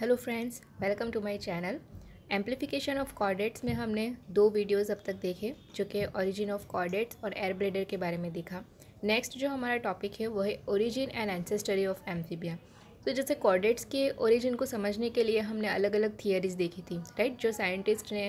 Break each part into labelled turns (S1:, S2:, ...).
S1: Hello friends welcome to my channel amplification of chordates में हमने दो वीडियोस अब तक देखे जो कि ओरिजिन ऑफ कॉर्डेट्स और एयर ब्लेडर के बारे में देखा नेक्स्ट जो हमारा टॉपिक है वो है origin and ancestry of amphibia तो जैसे कॉर्डेट्स के ओरिजिन को समझने के लिए हमने अलग अलग थियरीज़ देखी थी राइट जो साइंटिस्ट ने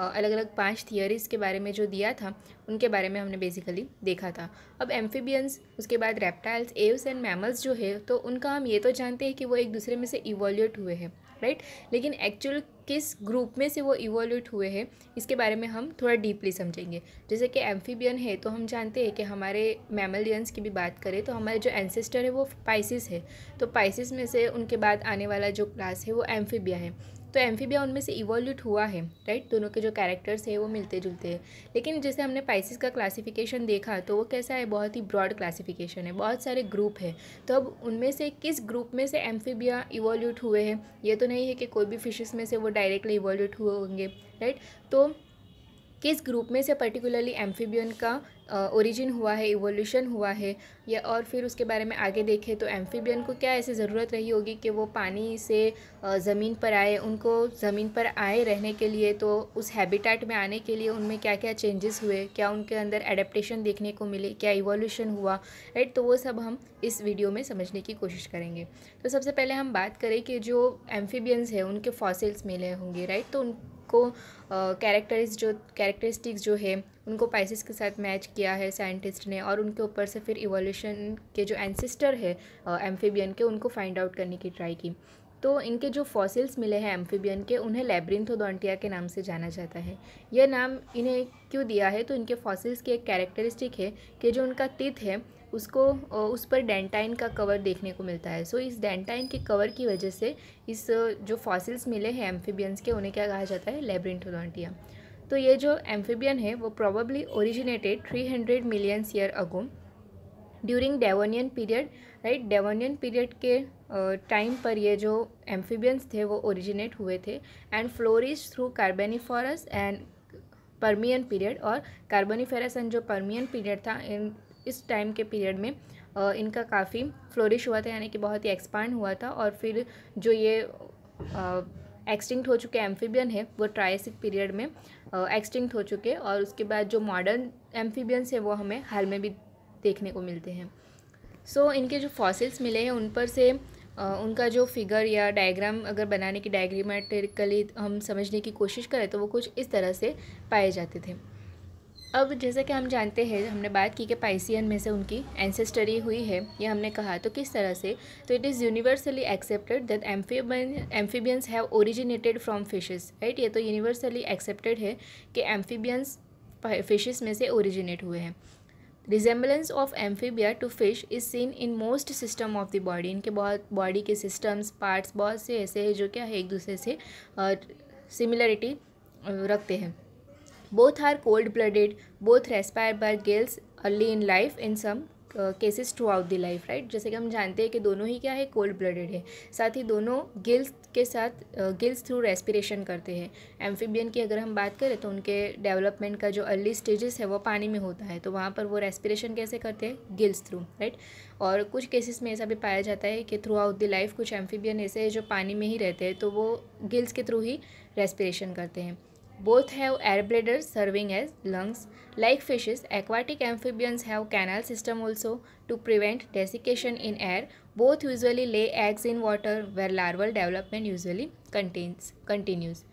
S1: अलग अलग पांच थियरीज़ के बारे में जो दिया था उनके बारे में हमने बेसिकली देखा था अब एम्फीबियंस उसके बाद रेप्टाइल्स एव्स एंड मैमल्स जो है तो उनका हम ये तो जानते हैं कि वो एक दूसरे में से इवोल्यूट हुए हैं राइट लेकिन एक्चुअल किस ग्रुप में से वो इवोल्यूट हुए हैं इसके बारे में हम थोड़ा डीपली समझेंगे जैसे कि एम्फीबियन है तो हम जानते हैं कि हमारे मैमलियंस की भी बात करें तो हमारे जो एंसेस्टर है वो पाइसिस है तो पाइसिस में से उनके बाद आने वाला जो क्लास है वो एम्फीबिया है तो एम्फीबिया उनमें से इवोल्यूट हुआ है राइट दोनों के जो कैरेक्टर्स हैं वो मिलते जुलते हैं लेकिन जैसे हमने पाइसिस का क्लासिफिकेशन देखा तो वो कैसा है बहुत ही ब्रॉड क्लासिफिकेशन है बहुत सारे ग्रुप है तो अब उनमें से किस ग्रुप में से एम्फीबिया इवोल्यूट हुए हैं ये तो नहीं है कि कोई भी फिशेज में से वो डायरेक्टली इवोल्यूट हुए होंगे राइट तो किस ग्रुप में से पर्टिकुलरली एम्फीबियन का ओरिजिन हुआ है इवोल्यूशन हुआ है या और फिर उसके बारे में आगे देखें तो एम्फीबियन को क्या ऐसी ज़रूरत रही होगी कि वो पानी से ज़मीन पर आए उनको ज़मीन पर आए रहने के लिए तो उस हैबिटेट में आने के लिए उनमें क्या क्या चेंजेस हुए क्या उनके अंदर एडेप्टेशन देखने को मिले क्या इवोल्यूशन हुआ राइट तो वो सब हम इस वीडियो में समझने की कोशिश करेंगे तो सबसे पहले हम बात करें कि जो एम्फीबियंस है उनके फॉसिल्स मिले होंगे राइट तो उन को कैरेक्टरिस्ट जो कैरेक्टरिस्टिक्स जो है उनको पाइसिस के साथ मैच किया है साइंटिस्ट ने और उनके ऊपर से फिर इवोल्यूशन के जो एंसिस्टर है एम्फीबियन के उनको फाइंड आउट करने की ट्राई की तो इनके जो फॉसिल्स मिले हैं एम्फीबियन के उन्हें लेब्रिंथोडोंटिया के नाम से जाना जाता है यह नाम इन्हें क्यों दिया है तो इनके फॉसिल्स की एक कैरेक्टरिस्टिक है कि जो उनका तित है उसको उस पर डेंटाइन का कवर देखने को मिलता है सो इस डेंटाइन के कवर की वजह से इस जो फॉसिल्स मिले हैं एम्फीबियंस के उन्हें क्या कहा जाता है लेब्रिंथोलॉन्टिया तो ये जो एम्फीबियन है वो probably originated three hundred millions year ago during Devonian period right Devonian period के टाइम पर ये जो एम्फीबियंस थे वो ओरिजिनेट हुए थे and flourishes through Carboniferous and Permian period और कार्बोनिफेरस एंड जो परमियन पीरियड था इन इस टाइम के पीरियड में इनका काफ़ी फ्लोरिश हुआ था यानी कि बहुत ही एक्सपांड हुआ था और फिर जो ये एक्सटिंक्ट हो चुके एम्फीबियन है वो ट्राइसिक पीरियड में एक्सटिंक्ट हो चुके और उसके बाद जो मॉडर्न एम्फीबियंस है वो हमें हाल में भी देखने को मिलते हैं सो so, इनके जो फॉसिल्स मिले हैं उन पर से उनका जो फिगर या डायग्राम अगर बनाने की डायग्रामेटिकली हम समझने की कोशिश करें तो वो कुछ इस तरह से पाए जाते थे अब जैसे कि हम जानते हैं हमने बात की कि पाइसियन में से उनकी एंसेस्टरी हुई है ये हमने कहा तो किस तरह से तो it is universally accepted that amphibian amphibians have originated from fishes right ये तो यूनिवर्सली एक्सेप्टेड है कि एम्फीबियंस फिशेस में से ओरिजिनेट हुए हैं resemblance of amphibia to fish is seen in most system of the body इनके बहुत बॉडी के सिस्टम्स पार्ट्स बहुत से ऐसे हैं जो क्या है एक दूसरे से सिमिलरिटी रखते हैं Both are cold-blooded. Both respire by gills early in life in some cases throughout the life right जैसे कि हम जानते हैं कि दोनों ही क्या है कोल्ड ब्लडेड है साथ ही दोनों गिल्स के साथ गिल्स थ्रू रेस्पिरेशन करते हैं एम्फीबियन की अगर हम बात करें तो उनके डेवलपमेंट का जो अर्ली स्टेजेस है वो पानी में होता है तो वहाँ पर वो रेस्पिरेशन कैसे करते हैं गिल्स थ्रू राइट और कुछ केसेस में ऐसा भी पाया जाता है कि थ्रू आउट द लाइफ कुछ एम्फीबियन ऐसे है जो पानी में ही रहते हैं तो वो गिल्स के थ्रू ही रेस्पिरेशन करते हैं Both have air bladders serving as lungs. Like fishes, aquatic amphibians have canal system also to prevent desiccation in air. Both usually lay eggs in water where larval development usually contains, continues.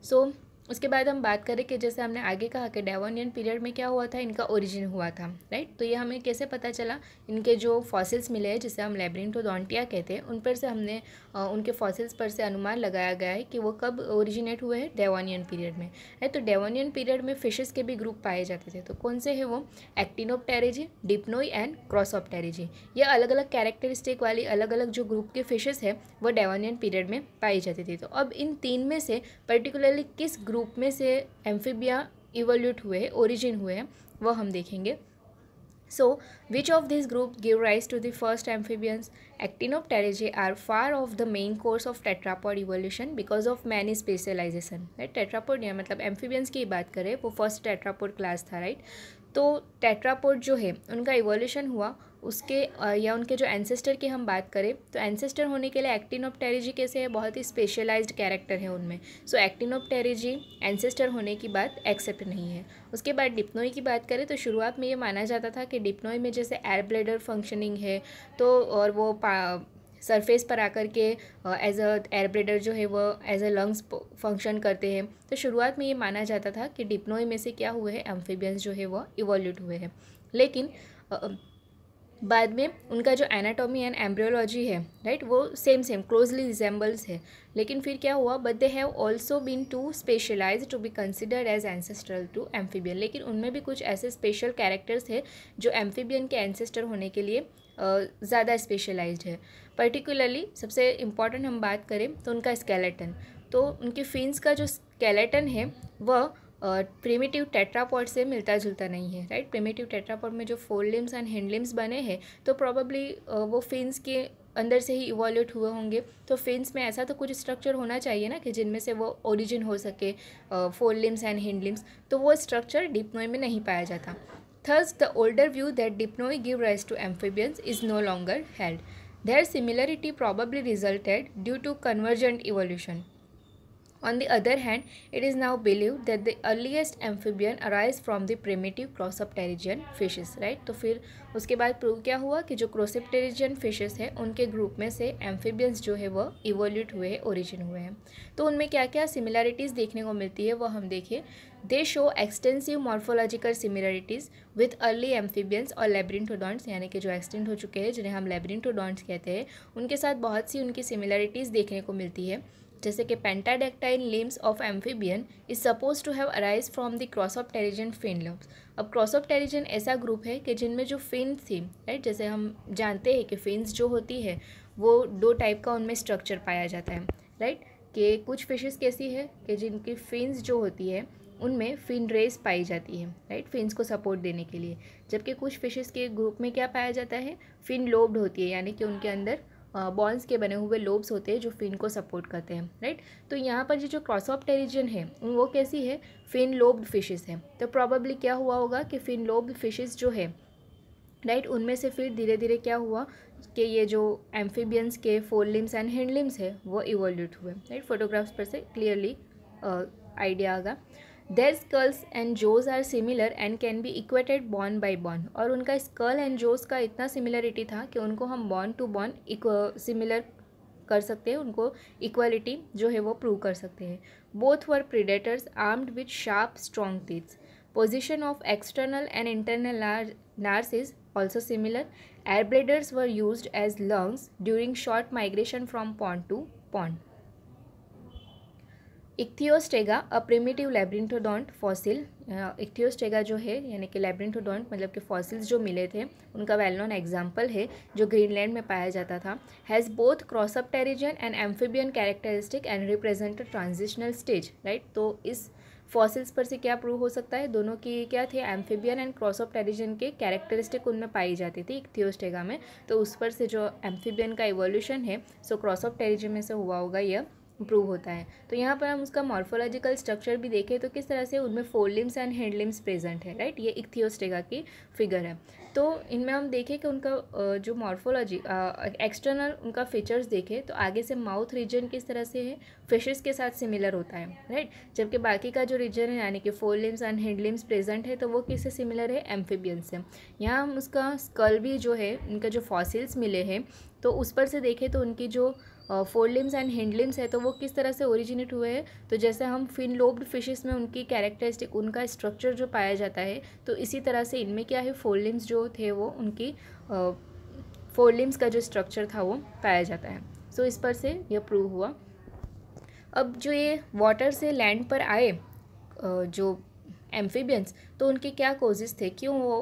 S1: So, उसके बाद हम बात करें कि जैसे हमने आगे कहा कि डेवोनियन पीरियड में क्या हुआ था इनका ओरिजिन हुआ था राइट तो ये हमें कैसे पता चला इनके जो फॉसिल्स मिले हैं जिसे हम लेब्रिंटोडोंटिया कहते हैं उन पर से हमने उनके फॉसिल्स पर से अनुमान लगाया गया है कि वो कब ओरिजिनेट हुए हैं डेवोनियन पीरियड में है तो डेवोनियन पीरियड में फ़िशेज़ के भी ग्रुप पाए जाते थे तो कौन से है वो एक्टिनोपटेरेजी डिप्नोई एंड क्रॉसऑपटेरेजी ये अलग अलग कैरेक्टरिस्टिक वाली अलग अलग जो ग्रुप के फिशेज है वो डेवोनियन पीरियड में पाई जाती थी तो अब इन तीन में से पर्टिकुलरली किस ग्रुप रूप में से एम्फीबिया इवोल्यूट हुए ओरिजिन हुए वह हम देखेंगे so which of this group give rise to the first amphibians actinopterygii are far off the main course of tetrapod evolution because of many specialization right tetrapod या मतलब amphibians की बात करें वो फर्स्ट टेट्रापोड क्लास था right right? तो tetrapod जो है उनका इवोल्यूशन हुआ उसके या उनके जो एनसेस्टर की हम बात करें तो एनसेस्टर होने के लिए एक्टिनोपटेरिजी कैसे है बहुत ही स्पेशलाइज्ड कैरेक्टर है उनमें सो एक्टिनोपटेरिजी एनसेस्टर होने की बात एक्सेप्ट नहीं है उसके बाद डिप्नोई की बात करें तो शुरुआत में ये माना जाता था कि डिप्नोई में जैसे एयर ब्लेडर फंक्शनिंग है तो और वो सरफेस पर आकर के एज अ एयर ब्रेडर जो है वो एज अ लंग्स फंक्शन करते हैं तो शुरुआत में ये माना जाता था कि डिप्नोई में से क्या हुए हैं एम्फीबियंस जो है वो इवोल्यूट हुए हैं लेकिन uh, बाद में उनका जो एनाटॉमी एंड एम्ब्रियोलॉजी है राइट वो सेम सेम क्लोजली रिजेंबल्स है लेकिन फिर क्या हुआ but they have also been too specialize to be considered as ancestral to amphibian लेकिन उनमें भी कुछ ऐसे स्पेशल कैरेक्टर्स है जो एम्फीबियन के एंसेस्टर होने के लिए ज़्यादा स्पेशलाइज्ड है पर्टिकुलरली सबसे इम्पॉर्टेंट हम बात करें तो उनका स्केलेटन तो उनके फिन्स का जो स्केलेटन है वह प्रेमेटिव टेट्रापॉड से मिलता जुलता नहीं है राइट प्रेमेटिव टेट्रापॉड में जो fore limbs and hind limbs बने हैं तो प्रॉबली वो फिन्स के अंदर से ही इवोल्यूट हुए होंगे तो फिन्स में ऐसा तो कुछ स्ट्रक्चर होना चाहिए ना कि जिनमें से वो ओरिजिन हो सके fore limbs and hind limbs तो वो स्ट्रक्चर डिप्नोई में नहीं पाया जाता thus the older view that dipnoi give rise to amphibians is no longer held their similarity probably resulted due to convergent evolution On the other hand, it is now believed that the earliest amphibian arise from the primitive crossopterigian fishes, right? तो फिर उसके बाद prove क्या हुआ कि जो क्रोसेप्टेरिजियन fishes हैं उनके ग्रुप में से एम्फीबियंस जो है वह इवोल्यूट हुए हैं ओरिजिन हुए हैं तो उनमें क्या क्या सिमिलैरिटीज़ देखने को मिलती है वह हम देखें they show extensive morphological similarities with early amphibians और लेब्रिंटोडॉन्ट्स यानी कि जो एक्सटेंट हो चुके हैं जिन्हें हम लेब्रिंटोडॉन्ट्स कहते हैं उनके साथ बहुत सी उनकी सिमिलैरिटीज़ देखने को मिलती है जैसे कि pentadactyl limbs of amphibian is suppose to have arise from the pterygian fin limb अब क्रॉस ऑफ टेरिजन ऐसा ग्रुप है कि जिनमें जो फिन थी राइट जैसे हम जानते हैं कि फिन्स जो होती है वो दो टाइप का उनमें स्ट्रक्चर पाया जाता है राइट कि कुछ फिशेज कैसी है कि जिनकी फिन्स जो होती है उनमें फिन रेस पाई जाती है राइट फिन्स को सपोर्ट देने के लिए जबकि कुछ फिशेज के ग्रुप में क्या पाया जाता है फिन लोब्ड होती है यानी कि उनके अंदर बॉन्स के बने हुए लोब्स होते हैं जो फिन को सपोर्ट करते हैं राइट तो यहाँ पर ये जो क्रॉसऑप टेरिजन है वो कैसी है फिन लोब्ड फिशेज़ है तो प्रॉबली क्या हुआ होगा कि फिन लोब्ड फिशेज़ जो है राइट उनमें से फिर धीरे धीरे क्या हुआ कि ये जो एम्फीबियंस के fore limbs and hind limbs है वो इवोल्यूट हुए राइट फोटोग्राफ्स पर से क्लियरली आइडिया आगा their skulls and jaws are similar and can be equated bone by bone और उनका स्कल एंड जोज का इतना सिमिलरिटी था कि उनको हम बॉन टू बॉन सिमिलर कर सकते हैं उनको इक्वलिटी जो है वो प्रूव कर सकते हैं both were predators armed with sharp strong teeths position of external and internal nars is also similar air bladders were used as lungs during short migration from from to to Ichthyostega a primitive labyrinthodont fossil Ichthyostega जो है यानी कि लेब्रिंटोडोंट मतलब कि fossils जो मिले थे उनका वेल नोन एग्जाम्पल है जो ग्रीनलैंड में पाया जाता था has both crossopterygian and amphibian characteristic and represent transitional stage right तो इस फॉसिल्स पर से क्या प्रूव हो सकता है दोनों की क्या थे amphibian and crossopterygian के कैरेक्टरिस्टिक उनमें पाई जाती थी थियोस्टेगा में तो उस पर से जो एम्फीबियन का इवोल्यूशन है सो क्रॉस ऑफ टेरिजन में से हुआ होगा यह प्रूव होता है तो यहाँ पर हम उसका मॉर्फोलॉजिकल स्ट्रक्चर भी देखें तो किस तरह से उनमें fore limbs and hind limbs present है राइट ये इक्थियोस्टेगा की फिगर है तो इनमें हम देखें कि उनका जो मॉर्फोलॉजी एक्सटर्नल उनका फीचर्स देखें तो आगे से माउथ रीजन किस तरह से है फिशेस के साथ सिमिलर होता है राइट जबकि बाकी का जो रीजन है यानी कि fore limbs and hind limbs present है तो वो किससे सिमिलर है एम्फीबियन से यहाँ हम उसका स्कल भी जो है उनका जो फॉसिल्स मिले हैं तो उस पर से देखें तो उनकी जो fore limbs and hind limbs है तो वो किस तरह से ओरिजिनेट हुए हैं तो जैसे हम फिन लोब्ड फिशेस में उनकी कैरेक्टरिस्टिक उनका स्ट्रक्चर जो पाया जाता है तो इसी तरह से इनमें क्या है फोर लिम्स जो थे वो उनकी फोर लिम्स का जो स्ट्रक्चर था वो पाया जाता है सो so, इस पर से यह प्रूव हुआ अब जो ये वाटर से लैंड पर आए जो एम्फीबियंस तो उनके क्या कोजेज़ थे क्यों वो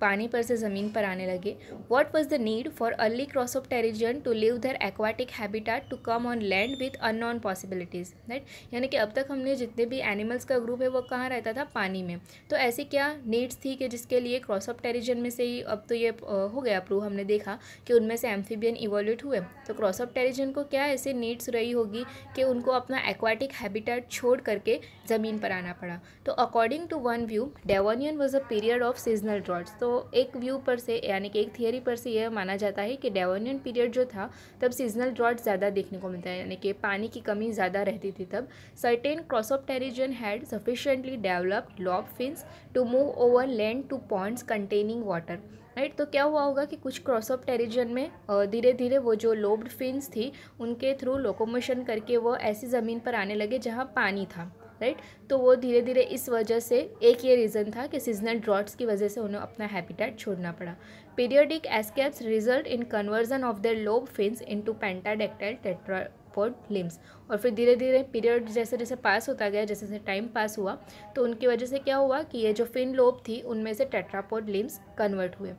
S1: पानी पर से ज़मीन पर आने लगे what was the need for early crossopterygian to leave their aquatic habitat to come on land with unknown possibilities right यानी कि अब तक हमने जितने भी एनिमल्स का ग्रुप है वो कहाँ रहता था पानी में तो ऐसी क्या नीड्स थी कि जिसके लिए क्रॉस ऑफ टेरिजन में से ही अब तो ये हो गया प्रूव हमने देखा कि उनमें से एम्फीबियन इवोल्यूट हुए तो क्रॉस ऑफ टेरिजन को क्या ऐसे नीड्स रही होगी कि उनको अपना एक्वाटिक हैबिटाट छोड़ करके ज़मीन पर आना पड़ा तो according to one view Devonian was a period of seasonal droughts तो तो एक व्यू पर से यानी कि एक थियोरी पर से यह माना जाता है कि डेवोनियन पीरियड जो था तब सीजनल ड्रॉट ज़्यादा देखने को मिलता है यानी कि पानी की कमी ज़्यादा रहती थी तब certain crossopterygian had sufficiently developed lobe fins to move over land to points containing water right तो क्या हुआ होगा कि कुछ क्रॉस ऑफ टेरिजन में धीरे धीरे वो जो लोब्ड फिन्स थी उनके थ्रू लोकोमोशन करके वो ऐसी ज़मीन पर आने लगे जहाँ पानी था राइट तो वो धीरे धीरे इस वजह से एक ये रीज़न था कि सीजनल ड्रॉट्स की वजह से उन्हें अपना हैबिटेट छोड़ना पड़ा periodic escapes result in conversion of their lobe fins into pentadactyl tetrapod limbs और फिर धीरे धीरे पीरियड जैसे जैसे पास होता गया जैसे जैसे टाइम पास हुआ तो उनकी वजह से क्या हुआ कि ये जो फिन लोब थी उनमें से टेट्रापोड लिम्स कन्वर्ट हुए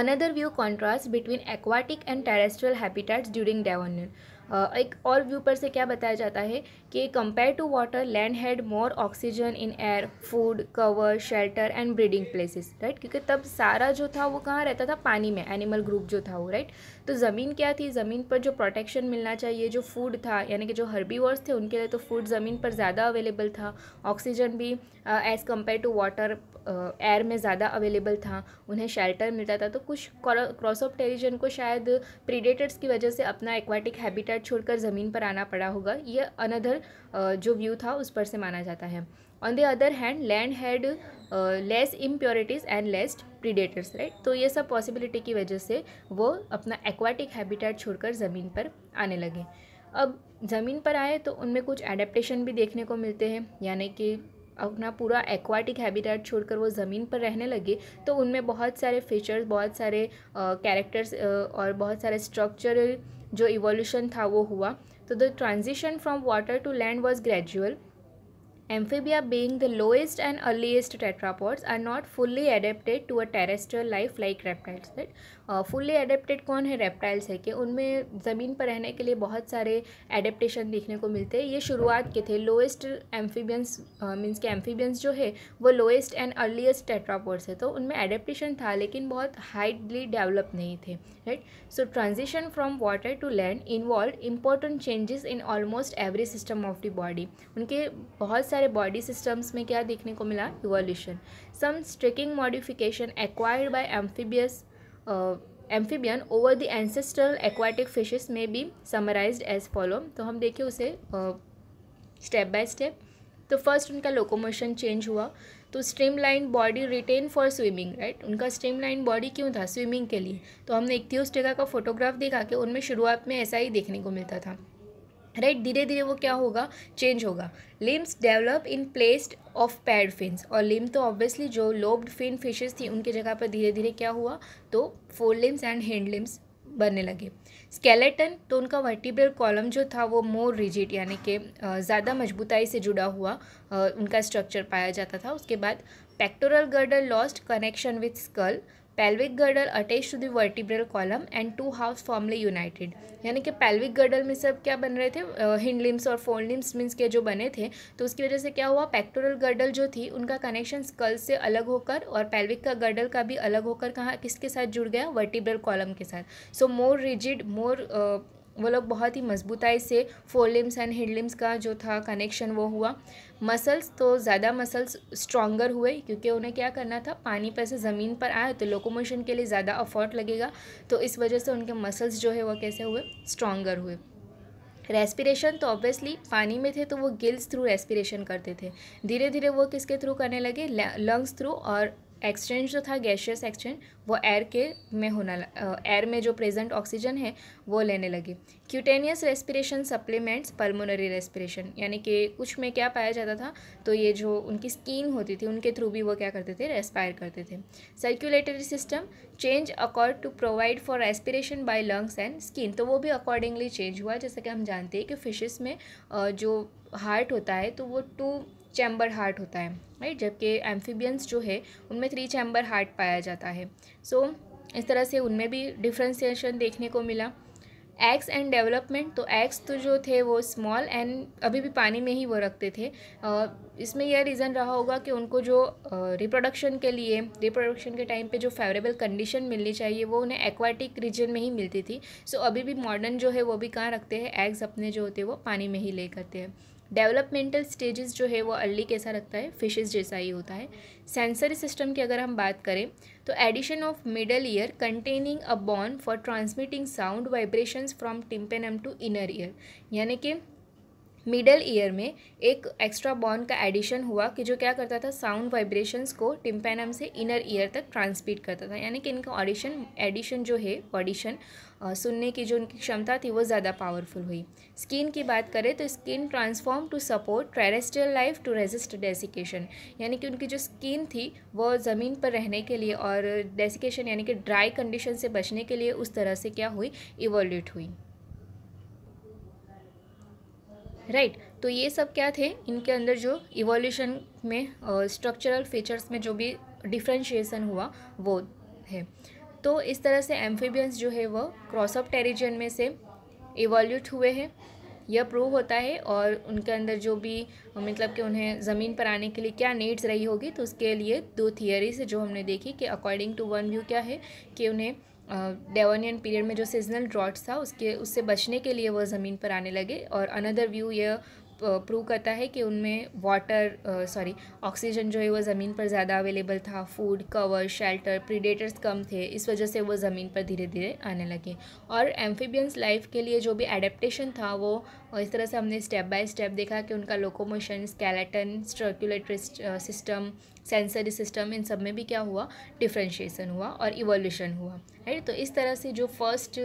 S1: another view contrast between aquatic and terrestrial habitats during Devonian एक और व्यू पर से क्या बताया जाता है कि compare to water land had more oxygen in air food cover shelter and breeding places right क्योंकि तब सारा जो था वो कहाँ रहता था पानी में एनिमल ग्रुप जो था वो राइट तो ज़मीन क्या थी ज़मीन पर जो प्रोटेक्शन मिलना चाहिए जो फूड था यानी कि जो हर्बीवर्स थे उनके लिए तो फूड ज़मीन पर ज़्यादा अवेलेबल था ऑक्सीजन भी as compare to water air में ज़्यादा अवेलेबल था उन्हें शेल्टर मिलता था तो कुछ क्रॉस ऑफ टेरिजन को शायद प्रीडेटर्स की वजह से अपना एक्वाटिक हैबिटेट छोड़कर ज़मीन पर आना पड़ा होगा ये अनदर जो व्यू था उस पर से माना जाता है on the other hand land had less impurities and less predators right तो ये सब पॉसिबिलिटी की वजह से वो अपना एक्वाटिक हैबिटेट छोड़कर ज़मीन पर आने लगे अब ज़मीन पर आए तो उनमें कुछ एडेप्टेशन भी देखने को मिलते हैं यानी कि अपना पूरा एक्वाटिक हैबिटेट छोड़कर वो ज़मीन पर रहने लगे तो उनमें बहुत सारे फीचर्स बहुत सारे कैरेक्टर्स और बहुत सारे स्ट्रक्चरल जो इवोल्यूशन था वो हुआ तो the transition from water to land was gradual Amphibia being the lowest and earliest tetrapods are not fully adapted to a terrestrial life like reptiles right? Fully uh, adapted कौन है reptiles है कि उनमें ज़मीन पर रहने के लिए बहुत सारे एडेप्टेशन देखने को मिलते हैं ये शुरुआत के थे लोएस्ट एम्फीबियंस मीन्स के एम्फीबियंस जो है वो लोएस्ट एंड अर्लीस्ट टेट्रापोड्स है तो उनमें एडेप्टेशन था लेकिन बहुत हाइटली डेवलप नहीं थे right so transition from water to land involve important changes in almost every system of the body उनके बहुत सारे सारे बॉडी सिस्टम्स में क्या देखने को मिला evolution some striking modification acquired by amphibious amphibian over the ancestral aquatic fishes में बी समराइज एज फॉलो तो हम देखें उसे स्टेप बाय स्टेप तो फर्स्ट उनका लोकोमोशन चेंज हुआ तो streamline body retain for swimming right उनका स्ट्रीम लाइन बॉडी क्यों था स्विमिंग के लिए तो हमने जगह का फोटोग्राफ देखा कि उनमें शुरुआत में ऐसा ही देखने को मिलता था राइट धीरे धीरे वो क्या होगा चेंज होगा limbs develop in placed of paired fins और लिम तो ऑब्वियसली जो लोब्ड फिन फिशेज थी उनकी जगह पर धीरे धीरे क्या हुआ तो fore limbs and hind limbs बनने लगे स्केलेटन तो उनका वर्टिब्रल कॉलम जो था वो मोर रिजिड यानी कि ज़्यादा मजबूताई से जुड़ा हुआ उनका स्ट्रक्चर पाया जाता था उसके बाद pectoral girdle lost connection with skull pelvic girdle attach to the vertebral column and two halves firmly united यानी कि पेल्विक गर्डल में सब क्या बन रहे थे हिंडलिम्स uh, और फोल्डिम्स मीन्स के जो बने थे तो उसकी वजह से क्या हुआ पेक्टोरल गर्डल जो थी उनका कनेक्शन स्कल से अलग होकर और पेल्विक का गर्डल का भी अलग होकर कहाँ किसके साथ जुड़ गया वर्टिब्रल कॉलम के साथ सो मोर रिजिड मोर वो लोग बहुत ही मजबूताई से fore limbs and hind limbs का जो था कनेक्शन वो हुआ मसल्स तो ज़्यादा मसल्स स्ट्रॉन्गर हुए क्योंकि उन्हें क्या करना था पानी पर से ज़मीन पर आए तो लोकोमोशन के लिए ज़्यादा अफोर्ट लगेगा तो इस वजह से उनके मसल्स जो है वह कैसे हुए स्ट्रॉन्गर हुए रेस्पिरेशन तो ऑब्वियसली पानी में थे तो वो गिल्स थ्रू रेस्पिरेशन करते थे धीरे धीरे वो किसके थ्रू करने लगे लंग्स थ्रू और एक्सचेंज जो था गैशियस एक्सचेंज वो एयर के में होना एयर में जो प्रेजेंट ऑक्सीजन है वो लेने लगे cutaneous respiration supplements pulmonary respiration यानी कि कुछ में क्या पाया जाता था तो ये जो उनकी स्किन होती थी उनके थ्रू भी वो क्या करते थे रेस्पायर करते थे circulatory system change accord to provide for respiration by lungs and skin तो वो भी अकॉर्डिंगली चेंज हुआ जैसा कि हम जानते हैं कि फिशेस में जो हार्ट होता है तो वो टू चैम्बर हार्ट होता है राइट जबकि एम्फीबियंस जो है उनमें थ्री चैम्बर हार्ट पाया जाता है सो so, इस तरह से उनमें भी डिफ्रेंसीशन देखने को मिला एक्स एंड डेवलपमेंट तो एक्स तो जो थे वो स्मॉल एंड अभी भी पानी में ही वो रखते थे इसमें यह रीज़न रहा होगा कि उनको जो रिप्रोडक्शन के लिए रिप्रोडक्शन के टाइम पे जो फेवरेबल कंडीशन मिलनी चाहिए वो उन्हें एक्वाटिक रीजन में ही मिलती थी सो अभी भी मॉडर्न जो है वो भी कहाँ रखते हैं एग्स अपने जो होते हैं वो पानी में ही ले करते हैं डेवलपमेंटल स्टेजेस जो है वो अर्ली कैसा रखता है फिशेस जैसा ही होता है सेंसरी सिस्टम की अगर हम बात करें तो addition of middle ear containing a bone for transmitting sound vibrations from tympanum to inner ear यानी कि मिडल ईयर में एक एक्स्ट्रा बॉन्ड का एडिशन हुआ कि जो क्या करता था साउंड वाइब्रेशंस को टिम्पेनम से इनर ईयर तक ट्रांसमिट करता था यानी कि इनका ऑडिशन एडिशन जो है ऑडिशन सुनने की जो उनकी क्षमता थी वो ज़्यादा पावरफुल हुई स्किन की बात करें तो skin transform to support terrestrial life to resist desiccation यानी कि उनकी जो स्किन थी वो ज़मीन पर रहने के लिए और डेसिकेशन यानी कि ड्राई कंडीशन से बचने के लिए उस तरह से क्या हुई इवोल्यूट हुई राइट right. तो ये सब क्या थे इनके अंदर जो इवोल्यूशन में स्ट्रक्चरल फीचर्स में जो भी डिफ्रेंशिएशन हुआ वो है तो इस तरह से एम्फीबियंस जो है वह क्रॉसअप टेरिजन में से इवॉल्यूट हुए हैं यह प्रूव होता है और उनके अंदर जो भी मतलब कि उन्हें ज़मीन पर आने के लिए क्या नीड्स रही होगी तो उसके लिए दो थियरीज जो हमने देखी कि अकॉर्डिंग टू वन व्यू क्या है कि उन्हें डेवोनियन पीरियड में जो सीजनल ड्रॉट्स था उसके उससे बचने के लिए वह ज़मीन पर आने लगे और अनदर व्यू यह प्रूव करता है कि उनमें वाटर सॉरी ऑक्सीजन जो है वो ज़मीन पर ज़्यादा अवेलेबल था फूड कवर शेल्टर प्रीडेटर्स कम थे इस वजह से वो ज़मीन पर धीरे धीरे आने लगे और एम्फीबियंस लाइफ के लिए जो भी एडेप्टेशन था वो इस तरह से हमने स्टेप बाय स्टेप देखा कि उनका locomotion skeleton circulatory system sensory system इन सब में भी क्या हुआ डिफ्रेंशिएसन हुआ और इवोल्यूशन हुआ राइट तो इस तरह से जो फर्स्ट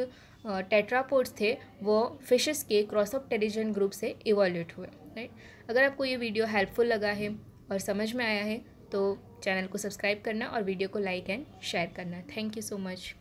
S1: टेट्रापोड्स थे वो फिशेस के क्रॉस ऑफ टेरिजन ग्रुप से इवॉल्यूट हुए राइट अगर आपको ये वीडियो हेल्पफुल लगा है और समझ में आया है तो चैनल को सब्सक्राइब करना और वीडियो को लाइक एंड शेयर करना थैंक यू सो मच